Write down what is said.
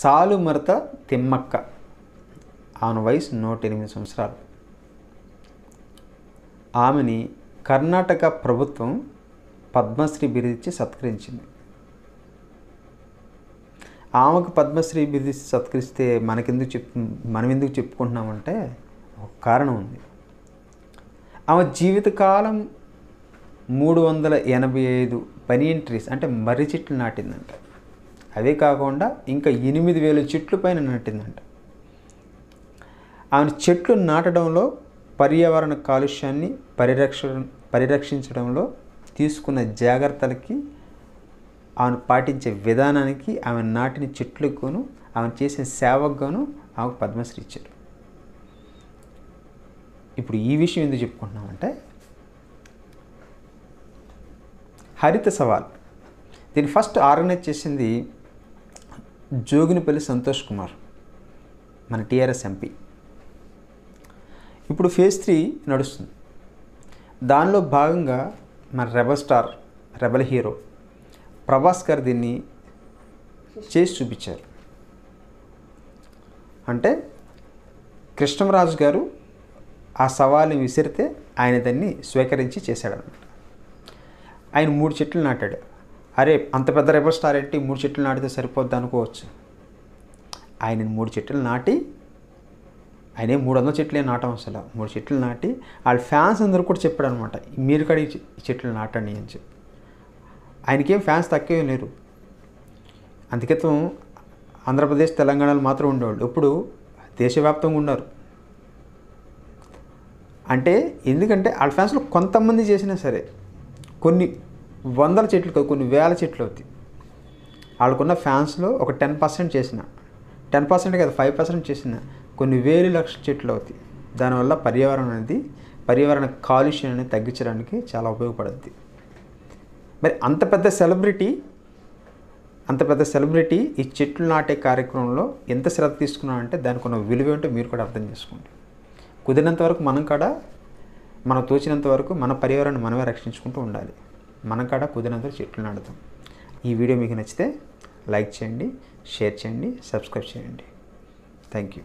సాలుమరత తిమ్మక్క ఆమె వయసు నూట ఎనిమిది సంవత్సరాలు ఆమెని కర్ణాటక ప్రభుత్వం పద్మశ్రీ బిరుదిచ్చి సత్కరించింది ఆమెకు పద్మశ్రీ బిరుది సత్కరిస్తే మనకెందుకు చెప్ మనం ఎందుకు చెప్పుకుంటున్నామంటే ఒక కారణం ఉంది ఆమె జీవితకాలం మూడు వందల ఎనభై ఐదు పని ఎంట్రీస్ అంటే మర్రి చెట్లు నాటిందంట అదే కాకుండా ఇంకా ఎనిమిది వేల చెట్లు పైన నాటిందంట ఆమె చెట్లు నాటడంలో పర్యావరణ కాలుష్యాన్ని పరిరక్ష పరిరక్షించడంలో తీసుకున్న జాగ్రత్తలకి ఆమెను పాటించే విధానానికి ఆమె నాటిన చెట్లకును ఆమె చేసిన సేవకుగాను ఆమెకు పద్మశ్రీ ఇచ్చారు ఇప్పుడు ఈ విషయం ఎందుకు చెప్పుకుంటున్నామంటే హరిత సవాల్ దీన్ని ఫస్ట్ ఆర్గనైజ్ చేసింది జోగినిపల్లి సంతోష్ కుమార్ మన టీఆర్ఎస్ ఎంపీ ఇప్పుడు ఫేజ్ త్రీ నడుస్తుంది దానిలో భాగంగా మన rebel star rebel hero Prabhas గారు దీన్ని చేసి చూపించారు అంటే కృష్ణరాజు గారు ఆ సవాల్ని విసిరితే ఆయన దాన్ని స్వీకరించి చేశాడనమాట ఆయన మూడు చెట్లు నాటాడు అరే అంత పెద్ద రెబల్ స్టార్ ఏంటి మూడు చెట్లు నాటితే సరిపోద్ది అనుకోవచ్చు ఆయన మూడు చెట్లు నాటి ఆయనే మూడు వందల ఏం నాటం అసలు మూడు చెట్లు నాటి వాళ్ళ ఫ్యాన్స్ అందరూ కూడా చెప్పాడు అనమాట మీరు కడి చెట్లు నాటండి అని చెప్పి ఆయనకేం ఫ్యాన్స్ తక్కువ లేరు అందుకేతం ఆంధ్రప్రదేశ్ తెలంగాణలో మాత్రం ఉండేవాళ్ళు ఇప్పుడు దేశవ్యాప్తంగా ఉన్నారు అంటే ఎందుకంటే వాళ్ళ ఫ్యాన్స్లో కొంతమంది చేసినా సరే కొన్ని వందల చెట్లు కాదు కొన్ని వేల చెట్లు అవుతాయి వాళ్ళకున్న ఫ్యాన్స్లో ఒక టెన్ పర్సెంట్ చేసిన టెన్ పర్సెంట్ కదా ఫైవ్ పర్సెంట్ చేసిన కొన్ని వేలు లక్షల చెట్లు అవుతాయి దానివల్ల పర్యావరణం అనేది పర్యావరణ కాలుష్యం అనేది తగ్గించడానికి చాలా ఉపయోగపడుద్ది మరి అంత పెద్ద సెలబ్రిటీ అంత పెద్ద సెలబ్రిటీ ఈ చెట్లు నాటే కార్యక్రమంలో ఎంత శ్రద్ధ తీసుకున్నా అంటే దానికి ఉన్న విలువ ఏంటో మీరు కూడా అర్థం చేసుకోండి కుదిరినంత వరకు మనం కూడా మనం తోచినంత వరకు మన పర్యావరణాన్ని మనమే రక్షించుకుంటూ ఉండాలి మన కాడ పుదీనాతో చెట్లు నాడుతాం ఈ వీడియో మీకు నచ్చితే లైక్ చేయండి షేర్ చేయండి సబ్స్క్రైబ్ చేయండి థ్యాంక్ యూ